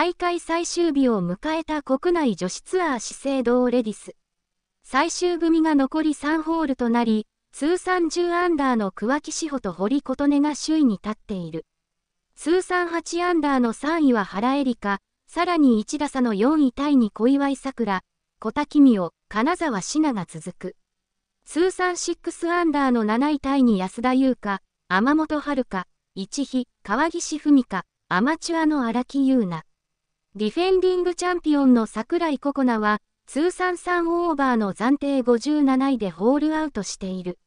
大会最終日を迎えた国内女子ツアー資生堂レディス。最終組が残り3ホールとなり、通算10アンダーの桑木志保と堀琴音が首位に立っている。通算8アンダーの3位は原恵梨香、さらに1打差の4位タイに小祝さくら、小滝美代、金沢志奈が続く。通算6アンダーの7位タイに安田優香、天本遥、一比、川岸文香、アマチュアの荒木優奈。ディフェンディングチャンピオンの櫻井心那は、通算3オーバーの暫定57位でホールアウトしている。